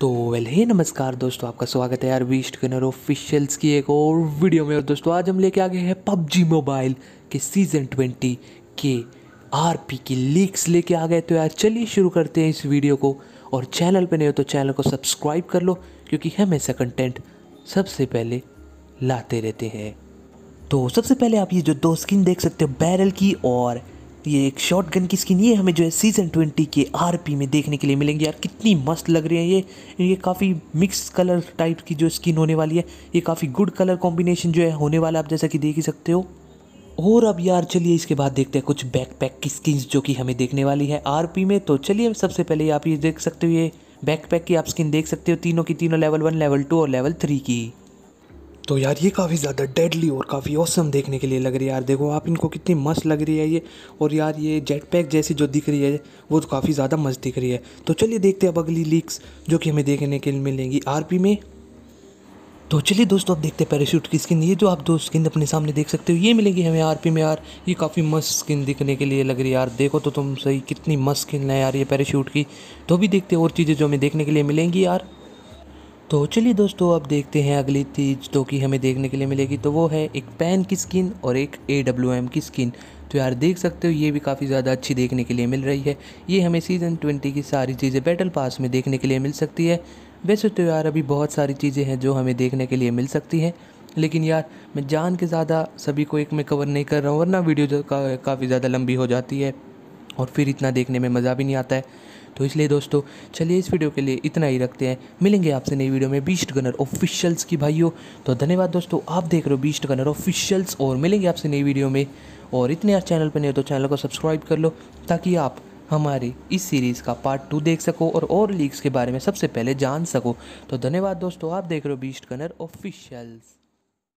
तो वेल हे नमस्कार दोस्तों आपका स्वागत है यार वीस्ट गनर ऑफिशियल्स की एक और वीडियो में और दोस्तों आज हम लेके आ गए हैं पबजी मोबाइल के सीज़न ट्वेंटी के आर पी की लीक्स लेके आ गए तो यार चलिए शुरू करते हैं इस वीडियो को और चैनल पे नहीं हो तो चैनल को सब्सक्राइब कर लो क्योंकि हम ऐसा कंटेंट सबसे पहले लाते रहते हैं तो सबसे पहले आप ये जो दो स्किन देख सकते हो बैरल की और ये एक शॉर्ट गन की स्किन ये हमें जो है सीज़न ट्वेंटी के पी में देखने के लिए मिलेंगे यार कितनी मस्त लग रही है ये ये काफ़ी मिक्स कलर टाइप की जो स्किन होने वाली है ये काफ़ी गुड कलर कॉम्बिनेशन जो है होने वाला आप जैसा कि देख ही सकते हो और अब यार चलिए इसके बाद देखते हैं कुछ बैकपैक की स्किन्स जो कि हमें देखने वाली है आरपी में तो चलिए सबसे पहले आप ये देख सकते हो ये बैकपैक की आप स्किन देख सकते हो तीनों की तीनों लेवल वन लेवल टू और लेवल थ्री की तो यार ये काफ़ी ज़्यादा डेडली और काफ़ी औसम देखने के लिए लग रही है यार देखो आप इनको कितनी मस्त लग रही है ये और यार ये जेट पैक जैसी जो दिख रही है वो तो काफ़ी ज़्यादा मस्त दिख रही है तो चलिए देखते हैं अब अगली लीक्स जो कि हमें देखने के लिए मिलेंगी आर में तो चलिए दोस्तों अब देखते हैं पैराशूट की स्किन ये जो आप दो स्किन अपने सामने देख सकते हो ये मिलेगी हमें आर में यार ये काफ़ी मस्त स्किन दिखने के लिए लग रही है यार देखो तो तुम सही कितनी मस्त स्किन है यार ये पैराशूट की तो भी देखते और चीज़ें जो हमें देखने के लिए मिलेंगी यार तो चलिए दोस्तों अब देखते हैं अगली चीज़ तो कि हमें देखने के लिए मिलेगी तो वो है एक पेन की स्किन और एक ए डब्ल्यू एम की स्किन तो यार देख सकते हो ये भी काफ़ी ज़्यादा अच्छी देखने के लिए मिल रही है ये हमें सीज़न ट्वेंटी की सारी चीज़ें बैटल पास में देखने के लिए मिल सकती है वैसे तो यार अभी बहुत सारी चीज़ें हैं जो हमें देखने के लिए मिल सकती हैं लेकिन यार मैं जान के ज़्यादा सभी को एक में कवर नहीं कर रहा हूँ वरना वीडियो का, काफ़ी ज़्यादा लंबी हो जाती है और फिर इतना देखने में मज़ा भी नहीं आता है तो इसलिए दोस्तों चलिए इस वीडियो के लिए इतना ही रखते हैं मिलेंगे आपसे नई वीडियो में बीस्ट गनर ऑफिशियल्स की भाइयों तो धन्यवाद दोस्तों आप देख रहे हो बीस्ट गनर ऑफिशियल्स और मिलेंगे आपसे नई वीडियो में और इतने यार चैनल पर नहीं हो तो चैनल को सब्सक्राइब कर लो ताकि आप हमारी इस सीरीज़ का पार्ट टू देख सको और और लीग्स के बारे में सबसे पहले जान सको तो धन्यवाद दोस्तों आप देख रहे हो बीस्ट गनर ऑफिशियल्स